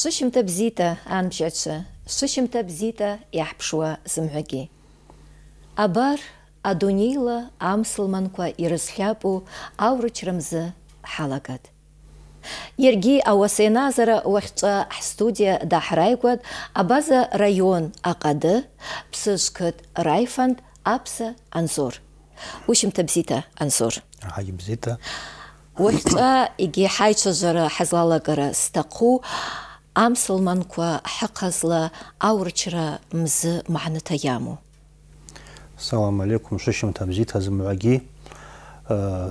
Сышьымҭа бзита, амҷацәа, сышьымҭа бзита иаҳԥшуа сымҳәагьы. Абар, адунеила амсылманқәа ирызхьапу аурычрамзы ҳалагат. Иаргьы ауасеиназара уахьҿа ҳстудиа даҳраигәад абаза район аҟады, ԥсыжқыҭ райфанд апса анзор. Ушьымҭа бзита, анзор. Ҳаи бзита. Уахьҿа егьи ҳаицәажәара ҳазлалагара зҭаху амсылманқәа ҳыҟазла аурчра мзы маны иамоу салам алейкум шышьымҭа бзиҭа зымҩагьы э,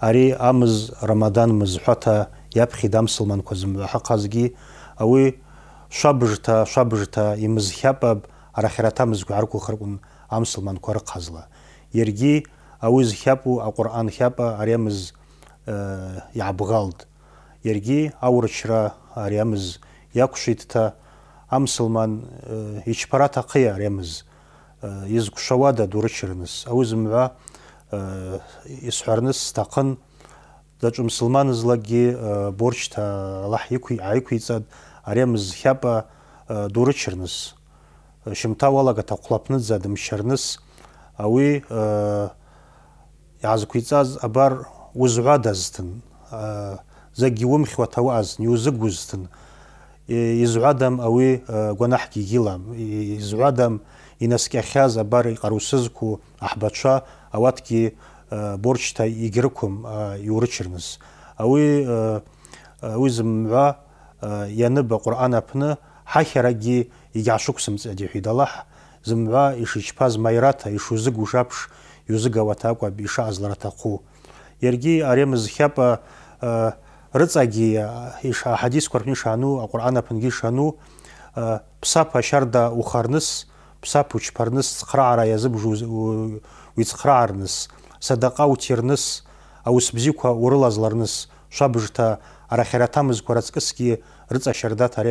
ари амыз рамадан мызҳәаҭа иаԥхьеит амсылманқәа зымҩа ҳыҟазгьы ауи шабжҭа шабжҭа имызхьапаб арахьраҭа мызқәа арқәыхыркәын амсылманқәа рыҟазла иаргьы ауи а аҟәырҟан хьапа ари амыз иаабӷалт э, Ерги аурчра ари амыз иакәшеитта амсылман ичԥарат ахъы аремыз изкәшауада ду рычырныс ауи э, зымгӏва йсхӏварныс стахъын зачӏв мсылманызлагьи борчта аллахӏ гӏайыквицӏатӏ аремыз хапӏа ду рычырныс щымта уалагата хъвлапныдза дымщарныс ауи йгӏазквицӏаз абар уызгӏвадазтын э, закӏ гьуымхьуата уаъазтын йузыгвызтын изуадам ауи э, гәанаҳгьы игилам изуадам инаскьахьаз абар иҟарусызқәу аҳбацәа ауатгьы э, борчта егьрықәым иурычырныз ауи э, ауи зымгӏва ианыба ҟәырҟан апны ҳахьаракгьы егьаашықәсымҵеит иҳәит аллаҳ зымгӏва ишичпаз майрата ишузыгуш аԥш иузыгауата акәаб ишаазлара аҭаху иаргьи аремыз хьапа рыцӏагьи ахӏадисква рпны йшгӏану шану, апынгьи йшгӏану псапа псап учпарныс цхърагӏара йазыбжу уицхърагӏарныс садакъа утирныс ауыс бзиква урылазларныс швабыжта арахьаратамызква рацкӏысгьи рыцӏа щардата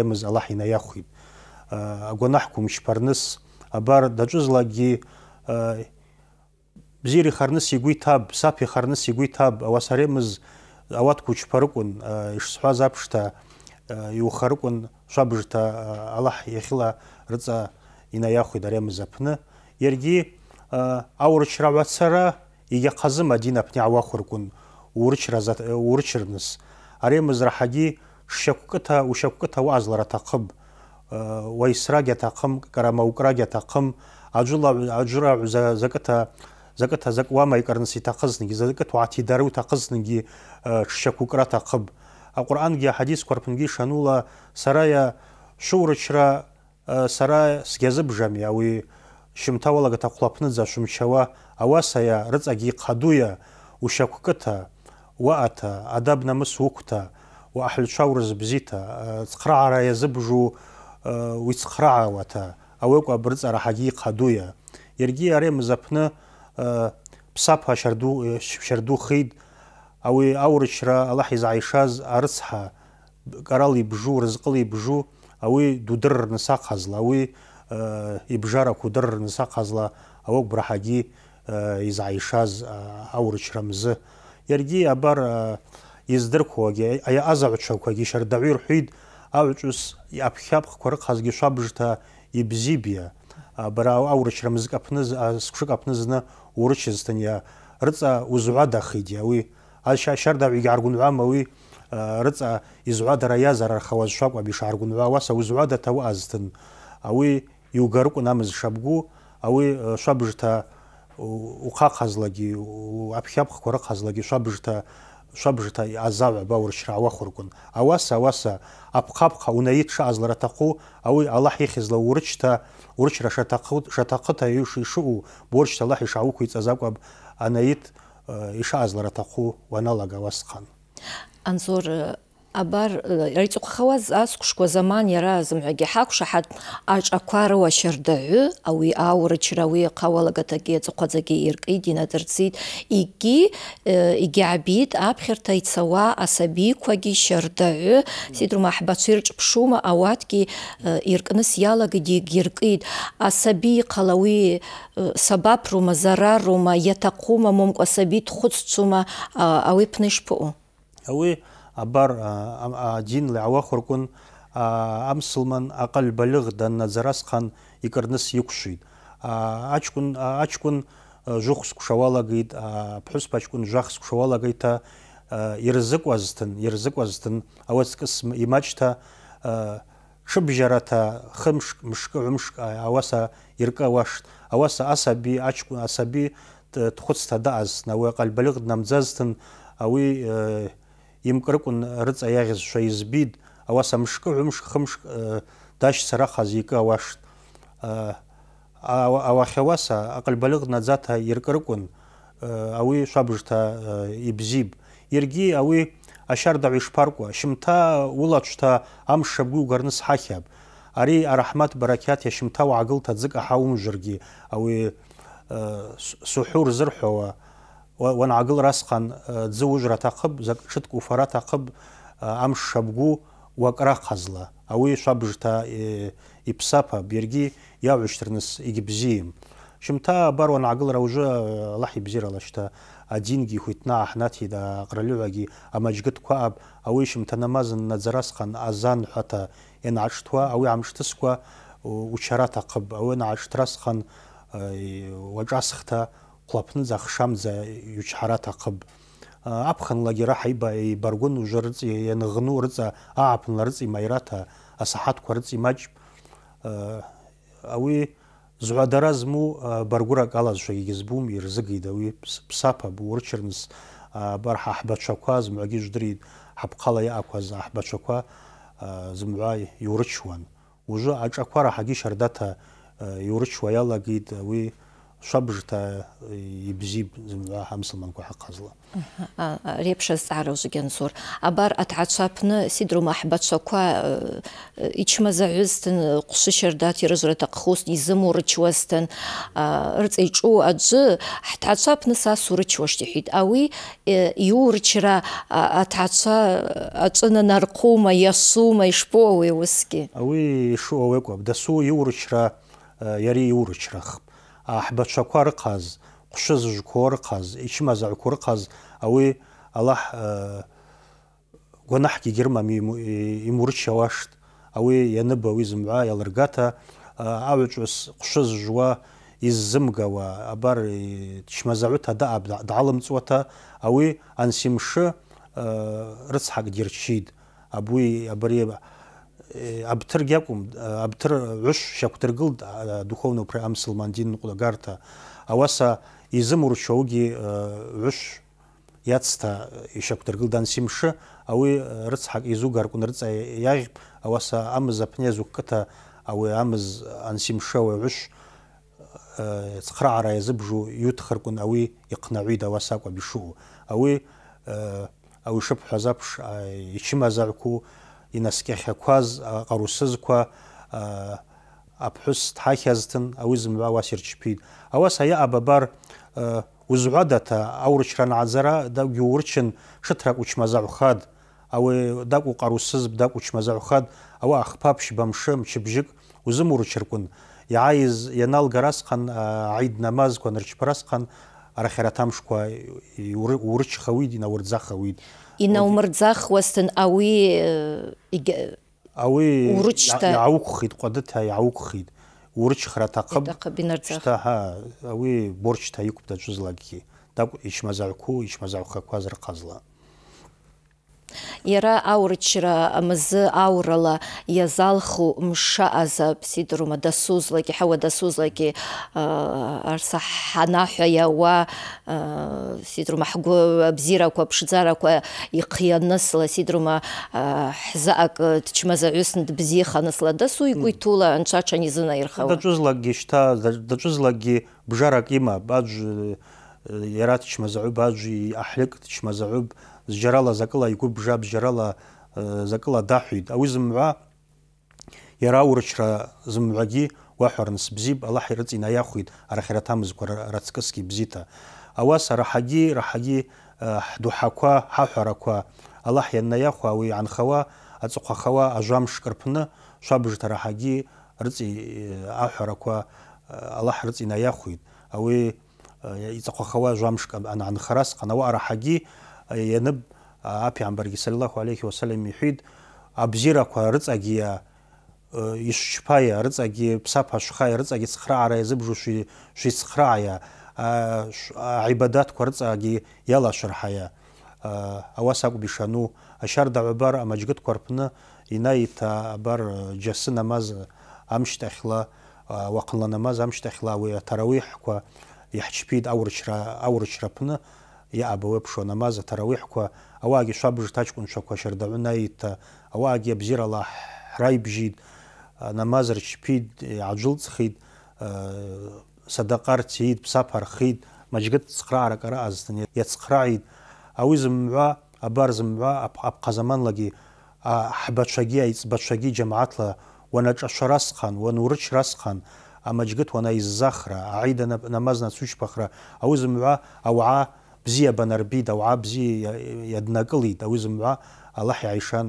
ауатква учпарыкӏвын э, йшсхӏваз апшта э, йухарыкӏвын швабыжта э, Аллахӏ йахьыла рыцӏа йнайахвитӏ ари амыз апны йаргьи аурычрагӏвацара қазым адин апны йгӏауахвырквын урычырныс ари амыз рахӏагьи шщаквкӏыта ущаквкӏыта уъазлара атахъыпӏ уайсра гьатахъым زكا тазак, ما يقرن سي تقزن جي زكا توعتي دارو шанула, جي شكو كرا تقب القرآن جي حديث كوربن جي شانولا سرايا شور شرا سرا سجزب جامي أوي شمتاولا جتا قلبنزا شمشوا أواسيا رزق جي قدويا وشكوكتا وأتا أدب نمس وكتا وأحل شاورز بزيتا تقرع را وتا ԥсаԥ ашьарду шьарду хеид ауи аурычра Аллаҳ изааишаз арыцҳа карала ибжу рызҟыла ибжу ауи дудырырныс ахъазла ауи э, ибжарақәа удырырныс ахъазла ауи гәбраҳагьы изааишаз э, э, аурычра мзы иаргьы абар издырқәуагьы азаҩцәақәагьы шьардаҩы рҳәит агӏвчӏвыс апхьапхква рыхъазгьи швабжта йбзибия абара аурычра мызкӏ апны сквшыкӏ апны зны ურჩესთენია რწა უზვადა ხიდია უი აშა შარდავი გარგუნვა მოვი რწა იზვადა რა ზარ ხავაზ შაკვაბი შარგუნვა ვასა უზვადა თავ აზთენ აუი იუგარკუ ნამაზ შაბგუ აუი შაბჟთა უხა ხაზლაგი აფხაბ ხორა ხაზლაგი შაბჟთა шабжта азаваба уршрауа хургун аваса ауаса апхапха унаит шазлара таху ауи Аллах ихизла урчта урчра шатахыта юши шу борчта Аллах ишауку ицазаква анаит ишазлара э, таху ваналага васхан анзор э, абар ирҵыҟхауаз э, азқәшқәа заман иара зымҳәагьы ҳақәшаҳаҭ аҿақәа рыуа шьардаҩы ауи аурычра ауи ахъауалагатагьи аҵыхъвадзагьи йыркӏитӏ йнадырцитӏ игьи йгьгӏбитӏ э, аԥхьарта йцауа асабиквагьи щардагӏвы ситӏрума хӏбачви ршӏпшума ауатгьи э, йыркӏныс йалагитӏ йгьйыркӏитӏ асаби йхъала ауи сабапрума зарарума йатахъума момкӏва асаби дхвыццума ауи пны йшпаъу ауи абар дин лауа хуркун амсылман ақал балыг дан назарасқан икарныс икушид ачкун ачкун жохс кушавалагид пхус пачкун жахс кушавалагайта ирзыквазтын ирзыквазтын ауаскыс имачта шыбжарата хымш мышкы умшк ауаса иркаваш ауаса асаби ачкун асаби аз, дааз науа балыг намзазтын ауи э, имкыркәын рыҵа иаӷьызшәа избид ауаса мышкы ҩымшк хымшк э, дашьцарахаз икы ауашт э, ауахьауаса акълбалыгъ надзата йыркӏыркӏвын э, ауи шабжта ибзиб. йаргьи ауи ащардагӏв йшпаркӏва шымта улачвта ам шабгу угарныс хӏатлапӏ ари арахӏмат баракят йащымта угӏагылта дзыкӏ ахӏаумжвыргьи ауи сухӏур зырхӏвауа وانعقل راسقا تزو وجرة تقب شتك وفرا تقب أمش شبقو وقرا قزلا أوي شبجتا يبسابا بيرجي ياوشترنس يجبزيم شمتا بار агыл روجا لحي بزيرا لشتا أدينجي خويتنا أحناتي دا قرلوغي أما جقت كواب أوي شمتا نمازن نزراسقا أزان حتى إن عشتوا أوي عمشتسكوا وشرا плапны захшам за ючхара тақып апханлагера хайба и баргон ужарц янгнурца апнларц и майрата асахат кварц и мач ауи зуадаразму баргура калаз шаги гизбум и рзыги да уи псапа бурчернс барха хабачакваз муаги ждрид хабкала яакваз ахбачаква зумва юрчван уже ачаква рахаги шардата юрчва ялагид уи шабжта ибзиб зымгӏа ҳамсылманква хӏахъазла репша зцӏгӏара ужвыгьанцур абар атгӏачва апны сидру ахӏбачваква йчмазагӏвызтын э, э, хъвшви э, щардат йрыжвра атахъхузтын йзыму рычуазтын рыцӏа йшӏу аджвы хӏтгӏачва апны са сурычуаштӏ йхӏвитӏ ауи йурчра атгӏачва ачӏвына нархъума йасума йшпо ауи ауысгьи ауи йшу ауи акӏвапӏ дасу йурчра йари йурчрахпӏ ҳбацәақәа рыҟаз ҟәшы қаз, рыҟаз ичымазаҩқәа рыҟаз ауи аллаҳ э, гәанаҳгьы егьрымам имурычауашт ауи ианыба ауи зымгӏва иалыргата э, агӏвычӏвгӏвыс ҟәшы зжуа иззымгауа абар дчмазагӏвыта даъа дгӏалымцӏуата ауи ансимшы мшы э, дирчид дирчитӏ абуи абари абтыр гьакӏвым абтыр гӏвышв щаквдыргылтӏ э, духовный управление амсылмандин нкъвдагарта ауаса йзымурчаугьи гӏвышв э, йацта йщаквдыргылтӏ ансимшы ауи э, рыцхӏакӏ йзугаркӏвын рыцӏа йагъьпӏ ауаса амыз апны йазукӏкӏыта ауи амыз ансимшы ауи гӏвышв цхърагӏара йазыбжу йутхырквын ауи йхънагӏвитӏ ауаса акӏвпӏ йшаъу ауи ауи шыпхӏваз апш ინასკехаქვაზ ყარუსზქვა აფჰუს თაიაზთან აუზმ ბავასირჩფი ავასაი აბაბარ უზვადათა აურჩრან აზარა და გიურჩენ შთრა უჩმაზავხად ავე დაკუყარუსზ დაკუჩმაზავხად ავა ახფაფშ ბამშემ ჩიბჟიკ უზმ ურჩერკუნ яиз янал гарасхан айд намаз конрчпарасхан арахератамшква урчхавид инавордзахавид инаумырӡах уасҭан ауи э, ауи урычта иаауқәхит ҟадыҭа иаауқәхит урычхра аҭахып шьҭа ха ауи борчта иқәп даҿызлагьы дакә ичмазаҩқәу ичмазаҩхақәаз рҟазла Ира аурчра амзы аурала иазалху мша аза сузлаки хава да сузлаки арса ҳанаҳәа иауа сидрума ҳгәы абзиарақәа ԥшӡарақәа ихианысла сидрума су дчмазаҩысны э, тула анчача игәы ирхава. Да изынаирхауа шта, да даҿызлагьы бжарак има, аӡә иара дчмазаӏуб ажви ахӏльыкӏ дчмазаӏуб зджьарала закӏыла йгвы бжа бжьарала закӏыла дахӏвитӏ ауи зымгӏва йара аурчра зымгӏвагьи уахӏварныс бзипӏ Аллахӏ йрыцӏа йнайахвитӏ арахьратамызква рацкӏыски бзита ауаса рахӏагьи рахӏагьи хӏдухӏаква хӏахӏвараква Аллахӏ йаннайахва ауи йгӏанхауа ацӏыхъвахауа ажвамш шкӏырпны швабыжта рахӏагьи рыцӏи ахӏвараква Аллахӏ рыцӏа йнайахвитӏ ауи იცხოხავა ჟამშკა ან ანხრას ყანავა არაჰაგი ენბ აფი ამბარგი სალალაჰუ ალეიჰი ვასალამი ჰიდ აბზირაქვა რწაგია ისშფაია რწაგი ფსაფაშხაი რწაგი ცხრა არა ეზებ ჟუში ში ცხრაია აიბადათ ქორწაგი ялашрхая ავასაკ ბიშანუ აშარ დაბარ ამაჯგეთ ქორფნა ინაიტა აბარ ჯასი ნამაზ ამშტახლა ვაყნლა ნამაზ ამშტახლა ვე თარავიჰქვა يحشبيد اورشرا اورشرفنا يا ابو بشو نماز تراويحكو اواجي شابج تاجكون شكو شردو نايت اواجي بزير الله رايبجيد نماز رشبيد عجل تخيد صدقار تيد بسفر خيد مجد صخرا ركرا ازتن يا صخرا عيد اويزم با ابارزم با اب قزمان لغي احبت شغي ايص بشغي جماعتلا ونجشراسخان ونورشراسخان амаҷгытуана иззахра аида намаз нацәышьԥахра ауи зымгӏва аугӏа бзиа банарбит аугӏа бзи иаднакӏылит ауи зымгӏва аллаҳ йгӏайшан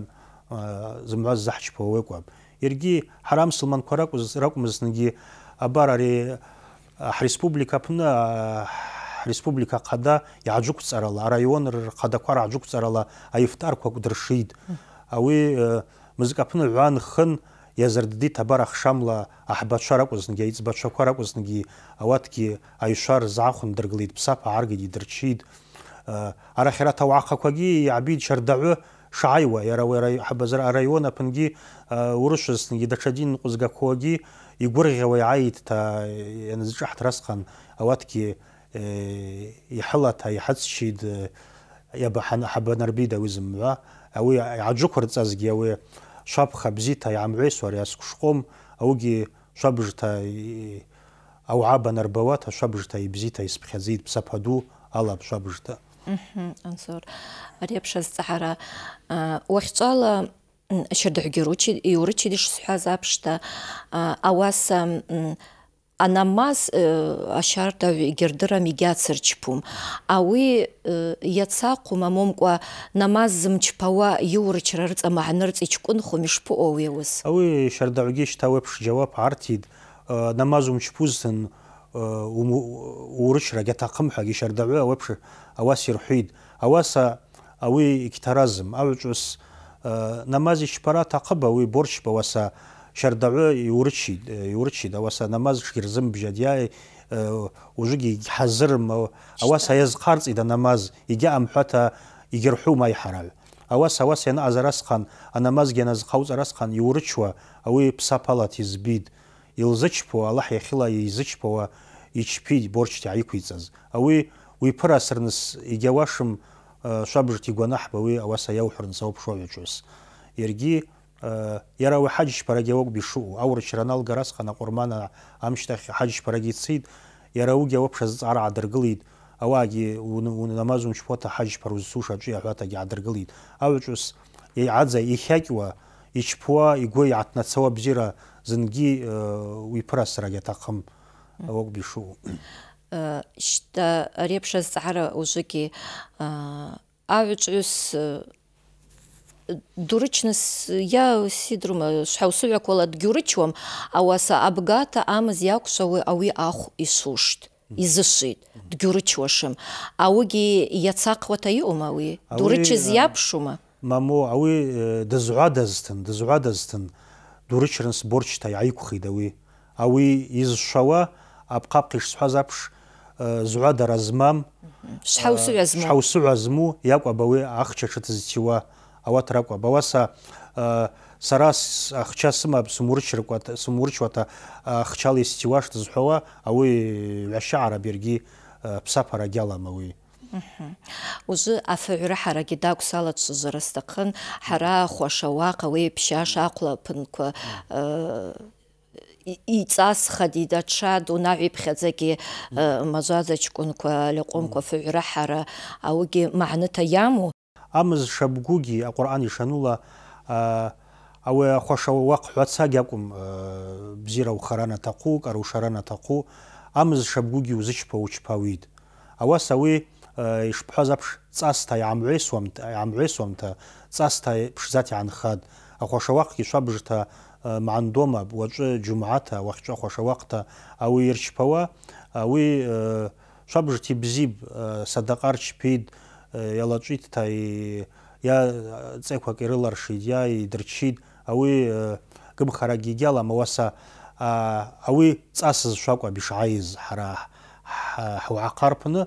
зымгӏва ззаҳчпауа уекӏвапӏ йаргьи хӏара мсылманква ракӏвмызтынгьи абар ари хӏреспублика апны республика хъада йгӏаджвыквцӏарала арайон рхъадаква ргӏаджвыквцӏарала аифтӏарква кӏвдыршитӏ ауи э, мызкӏ апны гӏван хын иазырддит абарах шамла аҳбацәа ракәызнгьы аиҵбацәақәа ракәызнгьы ауатгьы аҩшәа рзаахәындыргылеит ԥсаԥ ааргеит идырчит арахь арат ауаахақәагьы иаабит шьардаҳәы шааиуа иара уи араион аԥынгьы урышәызҭынгьы даҽаӡәы иныҟәызгақәогьы игәырӷьауа иааиҭта ианазҿаҳҭрасҟан ауатгьы иҳылаҭа иҳацшьит иабаҳанарбит ауи зымҩа ауи аџықәырҵазгьы ауи შაფხა ბზითა ამვეს ვარ ას ქშყომ აუგი შაბჟთა აუ აბან რბავათა შაბჟთა იბზითა ის ფხაზით ფსაფადუ ალაბ შაბჟთა ჰმ ანსორ არიაფშა ზაჰარა ვახცალა შერდუგი რუჩი იურჩი დიშ სუჰა ზაფშთა ავას анамаз ашарда гердырам игьацырчпум ауи иацахъум амомкӏва намаз зымчпауа йыурчра рыцӏа магӏнырцӏ йчкӏвынхум йшпаъоу йауыс ауи щардагӏвгьи щта уепш джьауап гӏартитӏ намаз умчпузтын урычра гьатахъымхӏва гьищардагӏвы ауепш ауаса йырхӏвитӏ ауаса ауи йгьтаразым агӏвычӏвгӏвыс э, намаз йщпара атахъыпӏ ауи борщпӏ ауаса юрчи юрчи э, да ауаса намаз кирзим тшгьырзымбжьадйа э, ужвыгьи йгьхӏазырым э, ауаса йазхъарцӏитӏ анамаз йгьаъамхӏвата йгьырхӏвум айхӏарагӏв ауаса ауаса а намаз анамазгьи аназхъауц арасхъан йурычуа ауи псапалат избид, йылзычпауа аллах яхила йзычпауа йчпитӏ борчти йгӏайыквицӏаз ауи уйпырасырныс йгьауашым швабыжта йгванахӏпӏ ауи ауаса йаухӏвырныс аупшогӏвачӏвгӏвыс Ерги иара уи ҳаџьшьԥарагьы ауп бишыҟоу аурычраналга арасҟан аҟәырмана амшьҭахь ҳаџьшьԥарагьы иццеит иара уигьы ауп шазҵаара аадыргылеит ауаагьы унамаз умчԥота ҳаџьшьԥар узцуш аҿы аҳәаҭагьы аадыргылеит аҩаҿыс аӡа ихьакьуа ичԥуа игәы иааҭнацауа бзира зынгьы э, уиԥырасрагьы аҭахым ауп бишыҟоу шьҭа э, ари аԥшазҵаара дурычныс я си друма шхаусуя кола дгюрычуам ауаса абгата амыз якушауи ауи аху исушт изышит дгюрычуашым ауги яцакъуата иъума ауи дурычыз япшума мамо ауи э, дызгӏвадазтын дызгӏвадазтын дурычрын айкухи йгӏайквхитӏ ауи ауи йызшвауа апхъапхъа йшсхӏваз апш э, згӏвадара змам швхӏаусыгӏва э, зму швхӏаусыгӏва зму йакӏвапӏ ауи ахча тшытызтиуа ават ракәа бауаса э, сара ахча сымап сымурчуата ахчала э, истиуашт зҳәауа ауи ҩашьаара э, берги ԥсаԥара гьалам ауи Узы афыҩра ҳарагьы дақәсалацәазар сҭахын ҳара хәашауа ҟауеи ԥшьаш ахәлаԥынқәа иҵасхади даҽа дунаҳә иԥхьаӡагьы мазаза ҷкәынқәа лаҟәымқәа фыҩра ҳара аугьы маҳныҭа иамоу ამაზ შაბგუგი ყურანი შანულა ауе хошо вақҳатса гакум бзира ухарана тақу карушарана тақу амз шабгуги узичпа учпавид ава сави ишпхазапш цаста ямвесум ямвесумта цаста пшзати анхад хошо вақ ки шабжта мандома вача джумата вахча хошо вақта ау ирчпава ави шабжти бзиб садақарчпид ялачит я и кем хараги ҵеқәак ирыларшит иа идырчит ауи гымхаракгьы игьалам ауаса ауи ҵасыз я ишгӏайыз ҳара ҳуагӏахъа рпны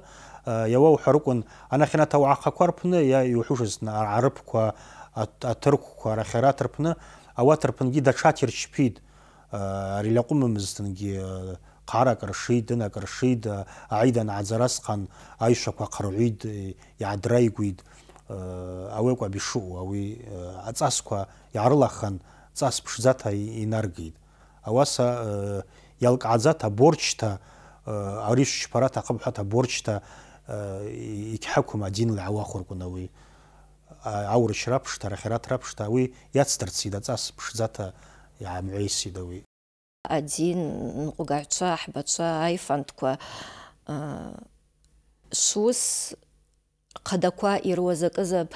иауа ухӏварыкӏвын анахь анат ауагӏахъаква рпны йа а арабква а арахьарат рпны ауат рпынгьи датшат йырчпитӏ ари льакъвымымызтынгьи қара қыршид на қыршид айдан азарасқан айшақа қырғид ядрайгуид ауеқа бишу ауи ацасқа ярлахан цас пшзата инаргид аваса ялқазата борчта ариш шпарата қабхата борчта икхакум один лауахур кунави аур шрапшта рахрат рапшта ауи яцтарцида цас пшзата ямуйсидави адин нкъугача хӏбачва айфантква швуыс хъадаква йрыуа закӏызапӏ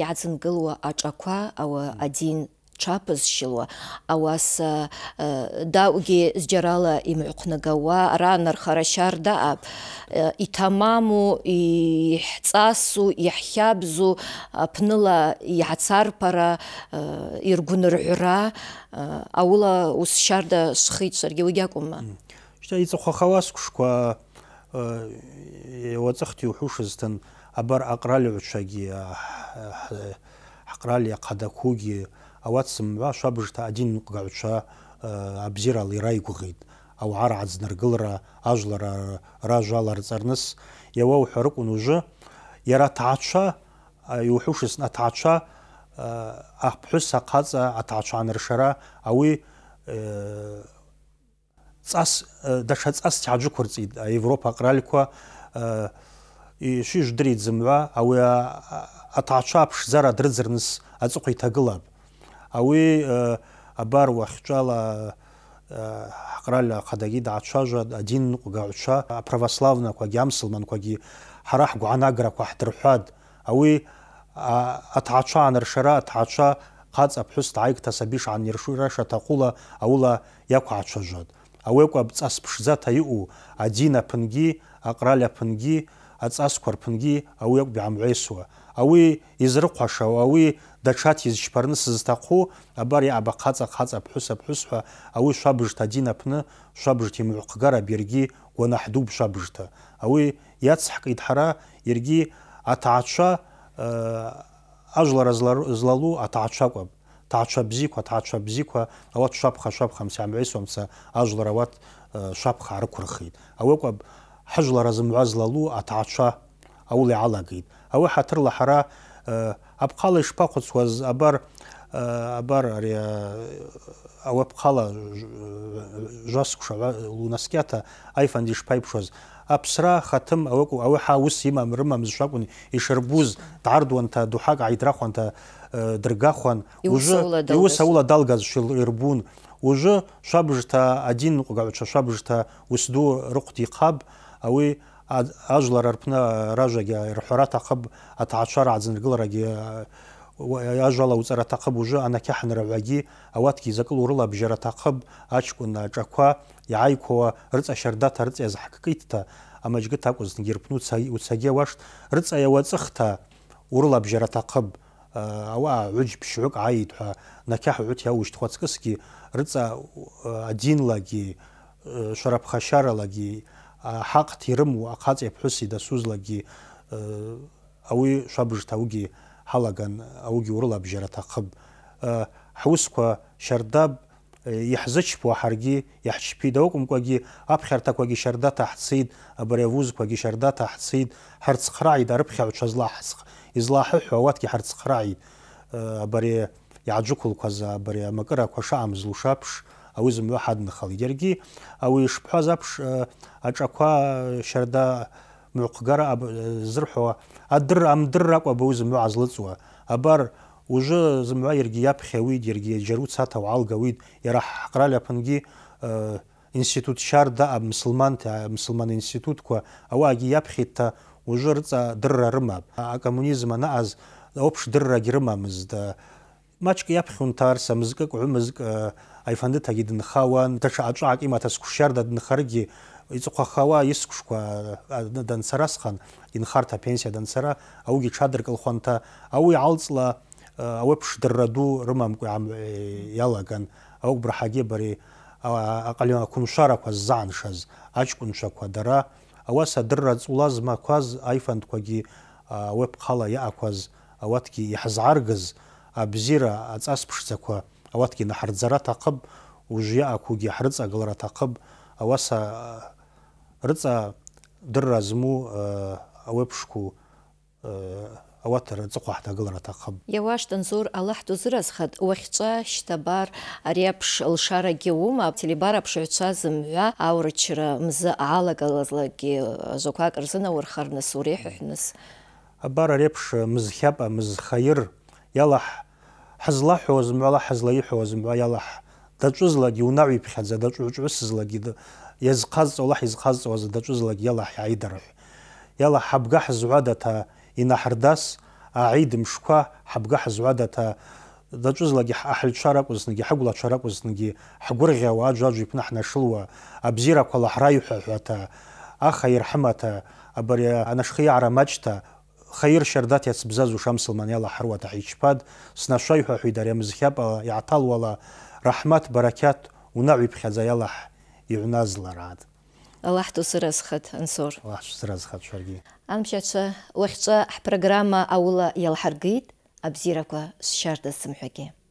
йгӏацынгылуа ашӏаква ауи адин Ауас дауге ҽаԥызшьылуа ауаса даугьы и тамаму, и шьардаап и иҳҵасу пныла и иаҳцарԥара э, иргәынырҳәра э, аула ус шарда схит саргьы уигьы акәымма шьҭа иҵыхәахауа сқәшқәа э, уаҵахт иухушызҭан абар аҟралиаҩцәагьы акралия кадакуги ауат сымҩа шәабжта адинныҟәгаҩцәа э, абзиарала ираигәӷит ауаа рааӡнаргылара ажәлар ражәа аларҵарныс иауауҳәарыкәын ужы иара аҭаацәа иухәышызн аҭаацәа э, аԥҳәыс ахаҵа аҭаацәа аныршара ауи э, цас цас ҵас даҽа ҵасти аҿықәырҵит аевропа аҟралқәа шиждырит зымҩа ауи аҭаацәа аԥшӡара дрыӡырныс аҵыхәа иҭагылап ауи э, абар уахьчӏвала э, хӏкъральа хъадаги дгӏачважватӏ адин ныкъвгагӏвчва аправославнаквагьи амсылманквагьи хӏара хӏгвгӏанаграква хӏдырхӏватӏ ауи атгӏачва гӏаныршара атгӏачва хъацӏа пхӏвыс дгӏайгта асаби шгӏанйыршура шатахъула ауыла йаквгӏачважватӏ ауекӏва бцӏас пшдзата йаъу адин апынгьи акъраль апынгьи ацӏасква рпынгьи ауи ауи йызрыхъвашау ауи датшат йызщпарныс зыстахъу абар йаъба хъацӏа хъацӏа пхӏвыс пхӏвыс хӏва ауи швабыжта адин апны швабыжта йымгӏвхъгара бйаргьи гванахӏ дуб швабыжта ауи йацхӏкӏитӏ хӏара йаргьи атгӏачва э, ажвлара злалу атгӏачвакӏвапӏ тгӏачва бзиква тгӏачва бзиква ауат швапха швапхамца йгӏамгӏвайсуамца ажвлара ауат э, швапха гӏарыквырхитӏ ауи акӏвапӏ хӏыжвлара зымгӏва злалу атгӏачва ауыла йгӏалагитӏ ئەوە حەتر لە حرا وز ابر آه، ابر اري آه، او ابقال جاسك ژاس کوشەوە لوونەسکیاتە ئایفەندیش پای پشۆز. ابسرا ختم او أو حاوس يما مرمى مزشاكون يشربوز تعرض وانت دوحاق عيدراخ وانت آه، درقاخوان وجو يوسولا دالغاز شل يربون وجو شابجتا أدين شابجتا وسدو رقتي قاب أوي აჟლარ არფნა რაჟაგი რჰურათ აყბ 11 აზნრგილ რაგი აჟლა უცრათ აყბ უჟ ანაკი ჰანრავაგი ავატკი ზაკლ ურლა ბჟრათ აყბ აჩკუნა ჭაქვა იაიქო რწა შერდა თრწე ზაჰკიტთა ამაჯგი თაკუზნ გირფნუ ცაი უცაგე ვაშტ რწა ევაცხთა ურლა ბჟრათ აყბ ავა უჯბ შუკ აიდ ნაკაჰ უთ ჰაუშ თხვაცკისკი რწა ადინლაგი შრაფხაშარალაგი ჰაკთი რმუ ახაცე ფუსი და სუზლაგი აუი შაბრშთავგი ჰალაგან აუგი ურლაბჟერა თაყბ ჰუსკვა შარდაბ იჰზჩფუ ჰარგი იჰჩფი დაუკუმკვაგი აფხერთაკვაგი შარდა თაჰცინ აბრევუზკვაგი შარდა თაჰცინ ჰარცხრაი და რფხავ ჩაზლაჰსხ ისლაჰი ჰუვატკი ჰარცხრაი აბრე яджукул кваза бария макра кваша амзлушапш ауи зымгӏва хӏадынхалитӏ йаргьи ауи йшбхӏваз апш э, ашӏаква э, щарда мыгӏвхъгара э, зырхӏвауа адыр амдырра акӏвпӏ ауи зымгӏва гӏазлыцӏуа абар ужвы зымгӏва ерги йапхьа ауитӏ йаргьи джьару цата угӏалгауитӏ яра хӏкъраль апынгьи институт щарда аъапӏ мусылманта мусылман институтква ауаъагьи йапхьитӏта ужвы рыцӏа дырра рымапӏ акоммунизм анаъаз аупш дырра гьрымамызтӏ мачӏкӏ йапхьунта арса мызкӏ кӏгӏвы мызкӏ აი ფანდა თაგი დნხავან და შააჭაკი მათას ქშარდა დნხარგი იცოქა ხავა ის ქშკა დანცარასხან ინხარტა პენსია დანცარა აუგი ჩადერ კლხონთა აუი ალწლა აუფშ დრადუ რმამ ამ ялаგან აუგ ბრაჰაგე ბარი აყალიო ქუნშარა ქა ზანშაზ აჭკუნშა ქა დარა ავასა დრრა წულაზ მაქვაზ აიფანდ ქაგი აუფ ხალა ია აქვაზ ავატკი იჰზარგზ აბზირა აწასფშცა ქა ауатки на наҳрдзара таъқиб ужья акугьи ҳрыцӏагалра таъқиб ауаса э, рыцӏа дырра зму э, ауепшку э, ауат рцӏыхъва хӏтагылра атахъыпӏ йауаштӏын зор Аллахӏ дузыразхатӏ уахьчӏва щтабар ари апш лшарагьи ума телебар апшыгӏвчва зымгӏва аурычра мзы гӏалагалазлагьи жваквакӏ рзынаурхарныс урихӏвхӏвныс абар ари Абар мыз хапӏа мыз хайыр йалахӏ ჰაზლა ჰოზმალა ჰაზლა იჰოზმა ალა დაჭუზლა გიუნავი ფხაზა დაჭუჭუ სიზლა გიდ იზყაზ ცოლა იზყაზ ცოზა დაჭუზლა ალა ჰაიდარ ალა ჰაბგა ჰზუადათა ინა ჰარდას აიდ მშკვა ჰაბგა ჰზუადათა დაჭუზლა გი ახლ შარაკუსნი გი ჰაგულა შარაკუსნი გი ჰგურღე ვა ჯაჯი ფნა ჰნა შლუა აბზირა ქალა ჰრაიუ ჰაჰათა ახა ირჰმათა აბარია ანაშხი არა მაჭთა خير شردات يسبزازو شمس المنيالا حروة تعيشباد سنشاي حوحي دار يمزخياب يعطال ولا رحمات بركات ونعوي بخزا يلاح يعناز لراد الله تسرز خد انصور الله تسرز خد شارجي انا مشاكسة وخصة احبرغرامة اولا يلحرقيد ابزيراكوا سشارد السمحكي